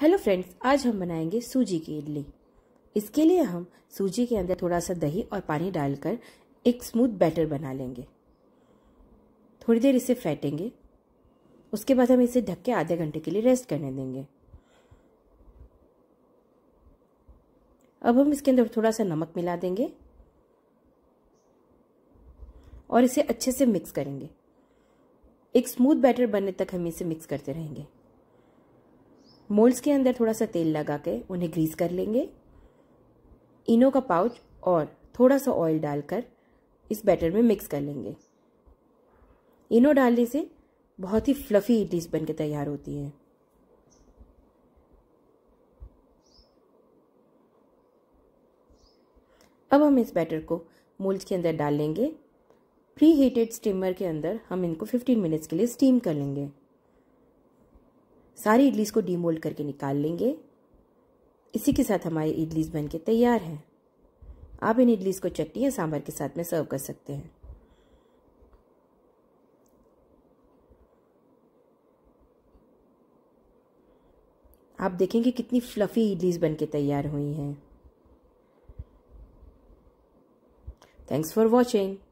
hello friends आज हम बनाएंगे सूजी की इडली इसके लिए हम सूजी के अंदर थोड़ा सा दही और पानी डालकर एक स्मूथ बैटर बना लेंगे थोड़ी देर इसे फेंटेंगे उसके बाद हम इसे ढक के आधे घंटे के लिए रेस्ट करने देंगे अब हम इसके अंदर थोड़ा सा नमक मिला देंगे और इसे अच्छे से मिक्स करेंगे एक स्मूथ बैटर बनने तक हम इसे मिक्स करते रहेंगे मोल्ड्स के अंदर थोड़ा सा तेल लगा के उन्हें ग्रीस कर लेंगे इनो का पाउच और थोड़ा सा ऑयल डालकर इस बैटर में मिक्स कर लेंगे इनो डालने से बहुत ही फ्लफ़ी डिश बन के तैयार होती है अब हम इस बैटर को मोल्ड के अंदर डाल लेंगे प्री हीटेड स्टीमर के अंदर हम इनको 15 मिनट्स के लिए स्टीम कर लेंगे सारी इडलीज को डीमोल्ड करके निकाल लेंगे इसी के साथ हमारी इडलीज बन के तैयार हैं आप इन इडलीज को चटनी या सांभर के साथ में सर्व कर सकते हैं आप देखेंगे कितनी फ्लफी इडलीज बन के तैयार हुई हैं थैंक्स फॉर वॉचिंग